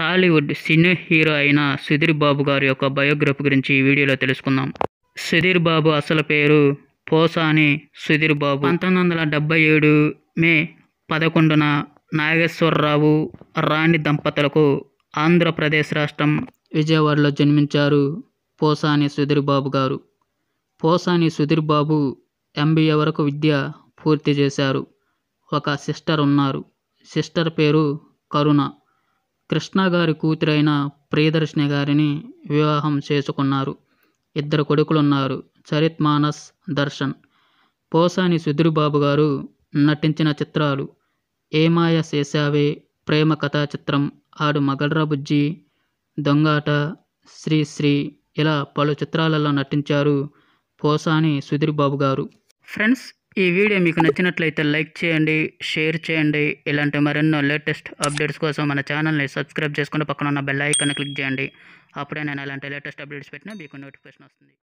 Tollywood cine hero అయిన సుధీర్ బాబు గారి యొక్క బయోగ్రఫీ గురించి ఈ వీడియోలో తెలుసుకుందాం సుధీర్ బాబు అసలు పేరు పోసాని సుధీర్ బాబు పంతొమ్మిది వందల డెబ్బై ఏడు మే పదకొండున నాగేశ్వరరావు రాణి దంపతులకు ఆంధ్రప్రదేశ్ రాష్ట్రం విజయవాడలో జన్మించారు పోసాని సుధీర్ బాబు గారు పోసాని సుధీర్ బాబు ఎంబీఏ వరకు విద్య పూర్తి చేశారు ఒక సిస్టర్ ఉన్నారు సిస్టర్ పేరు కరుణ కృష్ణ గారి కూతురైన ప్రియదర్శిని గారిని వివాహం చేసుకున్నారు ఇద్దరు కొడుకులున్నారు చరిత్ మానస్ దర్శన్ పోసాని సుధీర్బాబు గారు నటించిన చిత్రాలు ఏమాయ శేషావే ప్రేమ కథా చిత్రం ఆడు మగడ్రా బుజ్జి దొంగాట శ్రీశ్రీ ఇలా పలు చిత్రాలలో నటించారు పోసాని సుధీర్బాబు గారు ఫ్రెండ్స్ ఈ వీడియో మీకు నచ్చినట్లయితే లైక్ చేయండి షేర్ చేయండి ఇలాంటి మరెన్నో లేటెస్ట్ అప్డేట్స్ కోసం మన ఛానల్ని సబ్స్క్రైబ్ చేసుకుని పక్కన ఉన్న బెల్ ఐకాన్ని క్లిక్ చేయండి అప్పుడే నేను అలాంటి లేటెస్ట్ అప్డేట్స్ పెట్టినా మీకు నోటిఫికేషన్ వస్తుంది